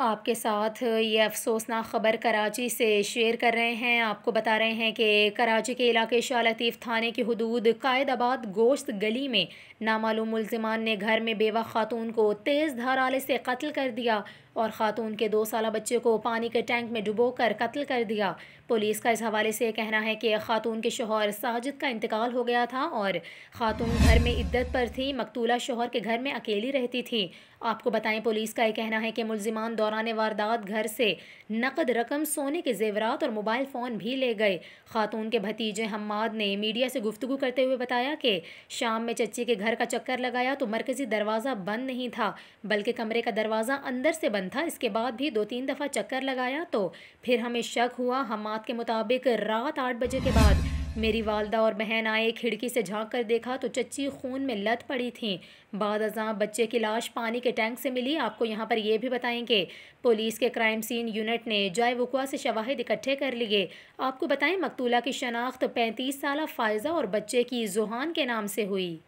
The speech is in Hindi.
आपके साथ ये अफसोसनाक ख़बर कराची से शेयर कर रहे हैं आपको बता रहे हैं कि कराची के इलाके शाह लतीफ़ थाने की हदूद कायदाबाद गोश्त गली में नामालूम मुलजमान ने घर में बेवा खातून को तेज़ धाराले से कत्ल कर दिया और ख़ातून के दो साल बच्चे को पानी के टैंक में डुबो कर कत्ल कर दिया पुलिस का इस हवाले से कहना है कि खातून के शोहर साजिद का इंतकाल हो गया था और ख़ातून घर में इद्दत पर थी मकतूला शोहर के घर में अकेली रहती थी आपको बताएं पुलिस का यह कहना है कि मुलजमान दौर दौरान वारदात घर से नकद रकम सोने के जेवरात और मोबाइल फ़ोन भी ले गए खातून के भतीजे हमाद ने मीडिया से गुफ्तु करते हुए बताया कि शाम में चच्ची के घर का चक्कर लगाया तो मरकज़ी दरवाज़ा बंद नहीं था बल्कि कमरे का दरवाज़ा अंदर से बंद था इसके बाद भी दो तीन दफ़ा चक्कर लगाया तो फिर हमें शक हुआ हमाद के मुताबिक रात आठ बजे के बाद मेरी वालदा और बहन आए खिड़की से झांक कर देखा तो चच्ची खून में लत पड़ी थी बाद अजा बच्चे की लाश पानी के टैंक से मिली आपको यहाँ पर यह भी बताएंगे पुलिस के क्राइम सीन यूनिट ने जाय वकुआ से शवाहिद इकट्ठे कर लिए आपको बताएं मकतूला की शनाख्त पैंतीस साल फ़ायज़ा और बच्चे की जुहान के नाम से हुई